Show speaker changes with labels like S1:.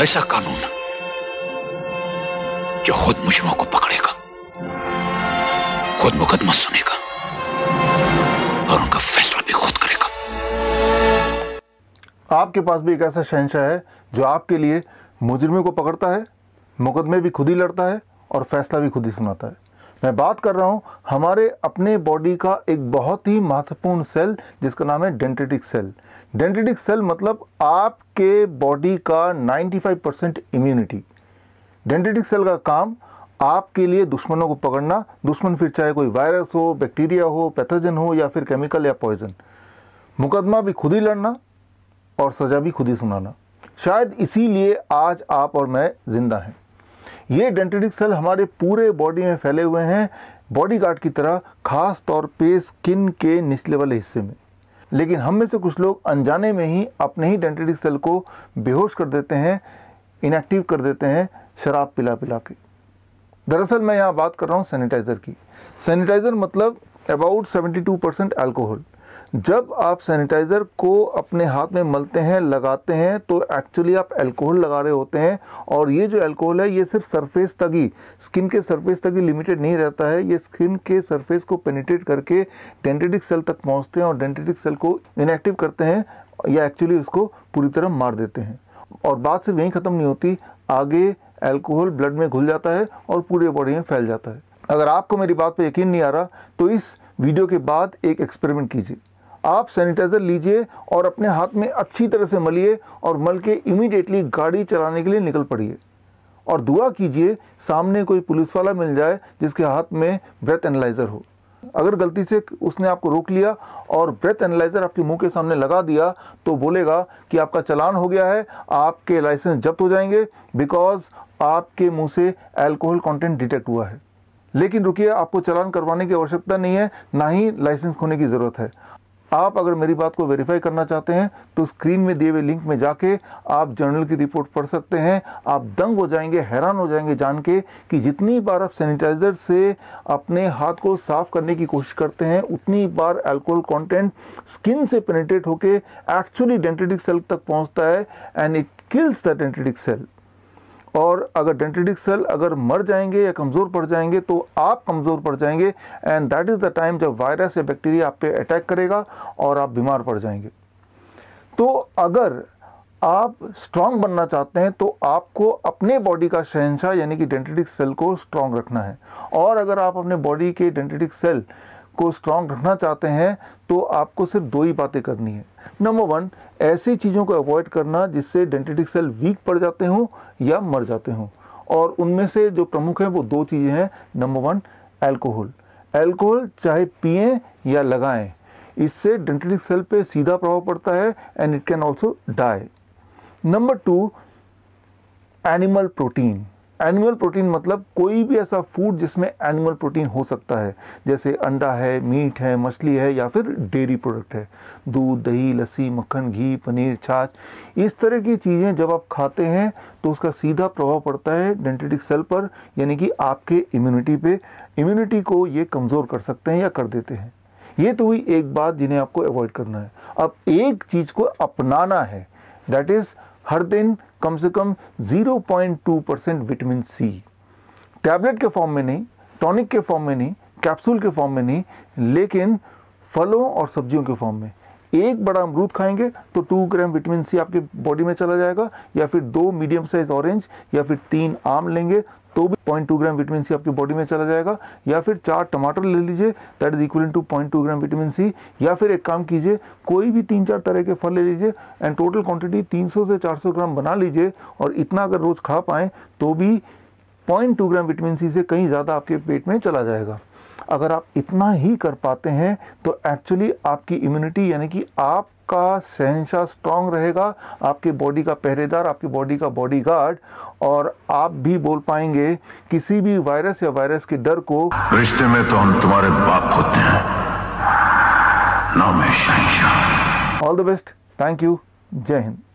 S1: ऐसा कानून जो खुद मुजरिमों को पकड़ेगा खुद मुकदमा सुनेगा और उनका फैसला भी खुद करेगा आपके पास भी एक ऐसा शहनशाह है जो आपके लिए मुजरिमों को पकड़ता है मुकदमे भी खुद ही लड़ता है और फैसला भी खुद ही सुनाता है मैं बात कर रहा हूं हमारे अपने बॉडी का एक बहुत ही महत्वपूर्ण सेल जिसका नाम है डेंटेटिक सेल डेंटेटिक सेल मतलब आपके बॉडी का 95 परसेंट इम्यूनिटी डेंटेटिक सेल का काम आपके लिए दुश्मनों को पकड़ना दुश्मन फिर चाहे कोई वायरस हो बैक्टीरिया हो पैथोजन हो या फिर केमिकल या पॉइजन मुकदमा भी खुद ही लड़ना और सज़ा भी खुद ही सुनाना शायद इसीलिए आज आप और मैं ज़िंदा हैं ये डेंटेटिक सेल हमारे पूरे बॉडी में फैले हुए हैं बॉडी गार्ड की तरह खास तौर पे स्किन के निचले वाले हिस्से में लेकिन हम में से कुछ लोग अनजाने में ही अपने ही डेंटेटिक सेल को बेहोश कर देते हैं इनएक्टिव कर देते हैं शराब पिला पिला के दरअसल मैं यहाँ बात कर रहा हूँ सैनिटाइज़र की सैनिटाइज़र मतलब अबाउट 72 परसेंट एल्कोहल जब आप सैनिटाइज़र को अपने हाथ में मलते हैं लगाते हैं तो एक्चुअली आप अल्कोहल लगा रहे होते हैं और ये जो अल्कोहल है ये सिर्फ सरफेस तक ही स्किन के सरफेस तक ही लिमिटेड नहीं रहता है ये स्किन के सरफेस को पेनिट्रेट करके डेंटेटिक सेल तक पहुँचते हैं और डेंटेटिक सेल को इनएक्टिव करते हैं या एक्चुअली उसको पूरी तरह मार देते हैं और बात सिर्फ यहीं ख़त्म नहीं होती आगे एल्कोहल ब्लड में घुल जाता है और पूरे बॉडी में फैल जाता है अगर आपको मेरी बात पर यकीन नहीं आ रहा तो इस वीडियो के बाद एक एक्सपेरिमेंट कीजिए आप सैनिटाइज़र लीजिए और अपने हाथ में अच्छी तरह से मलिए और मल के इमीडिएटली गाड़ी चलाने के लिए निकल पड़िए और दुआ कीजिए सामने कोई पुलिस वाला मिल जाए जिसके हाथ में ब्रेथ एनालाइज़र हो अगर गलती से उसने आपको रोक लिया और ब्रेथ एनालाइज़र आपके मुंह के सामने लगा दिया तो बोलेगा कि आपका चलान हो गया है आपके लाइसेंस जब्त हो जाएंगे बिकॉज आपके मुंह से अल्कोहल कंटेंट डिटेक्ट हुआ है लेकिन रुकिए आपको चलान करवाने की आवश्यकता नहीं है ना ही लाइसेंस खोने की ज़रूरत है आप अगर मेरी बात को वेरीफाई करना चाहते हैं तो स्क्रीन में दिए हुए लिंक में जाके आप जर्नल की रिपोर्ट पढ़ सकते हैं आप दंग हो जाएंगे हैरान हो जाएंगे जान के कि जितनी बार आप सैनिटाइजर से अपने हाथ को साफ करने की कोशिश करते हैं उतनी बार एल्कोहल कंटेंट स्किन से पेनिट्रेट होकर एक्चुअली डेंटेटिक सेल तक पहुँचता है and it kills the dendritic cell और अगर डेंटेटिक सेल अगर मर जाएंगे या कमज़ोर पड़ जाएंगे तो आप कमज़ोर पड़ जाएंगे and that is the time जब वायरस या बैक्टीरिया आप पे अटैक करेगा और आप बीमार पड़ जाएंगे तो अगर आप स्ट्रांग बनना चाहते हैं तो आपको अपने बॉडी का शहनशाह यानी कि डेंटेटिक सेल को स्ट्रांग रखना है और अगर आप अपने बॉडी के डेंटेटिक सेल को स्ट्रांग रखना चाहते हैं तो आपको सिर्फ दो ही बातें करनी है नंबर वन ऐसी चीज़ों को अवॉइड करना जिससे डेंटेटिक सेल वीक पड़ जाते हों या मर जाते हों और उनमें से जो प्रमुख हैं वो दो चीज़ें हैं नंबर वन एल्कोहल एल्कोहल चाहे पिए या लगाएं इससे डेंटेटिक सेल पे सीधा प्रभाव पड़ता है and it can also die number two animal protein animal protein मतलब कोई भी ऐसा फूड जिसमें एनिमल प्रोटीन हो सकता है जैसे अंडा है मीट है मछली है या फिर डेयरी प्रोडक्ट है दूध दही लस्सी मक्खन घी पनीर छाछ इस तरह की चीज़ें जब आप खाते हैं तो उसका सीधा प्रभाव पड़ता है डेंटेटिक सेल पर यानी कि आपके इम्यूनिटी पे इम्यूनिटी को ये कमज़ोर कर सकते हैं या कर देते हैं ये तो हुई एक बात जिन्हें आपको अवॉइड करना है अब एक चीज़ को अपनाना है दैट इज़ हर दिन कम से कम 0.2 परसेंट विटामिन सी टैबलेट के फॉर्म में नहीं टॉनिक के फॉर्म में नहीं कैप्सूल के फॉर्म में नहीं लेकिन फलों और सब्जियों के फॉर्म में एक बड़ा अमरूद खाएंगे तो टू ग्राम विटामिन सी आपके बॉडी में चला जाएगा या फिर दो मीडियम साइज ऑरेंज या फिर तीन आम लेंगे तो भी point two gram vitamin C आपकी बॉडी में चला जाएगा या फिर चार टमाटर ले लीजिए that is equal to point two gram vitamin C या फिर एक काम कीजिए कोई भी तीन चार तरह के फल ले लीजिए एंड टोटल क्वांटिटी 300 से 400 ग्राम बना लीजिए और इतना अगर रोज़ खा पाएं तो भी point two gram vitamin C से कहीं ज़्यादा आपके पेट में चला जाएगा अगर आप इतना ही कर पाते हैं तो एक्चुअली आपकी इम्यूनिटी यानी कि आपका सहनशाह स्ट्रांग रहेगा आपके बॉडी का पहरेदार आपकी बॉडी का बॉडी गार्ड और आप भी बोल पाएंगे किसी भी वायरस या वायरस के डर को रिश्ते में तो हम तुम्हारे बाप होते हैं ना मैं all the best thank you जय हिंद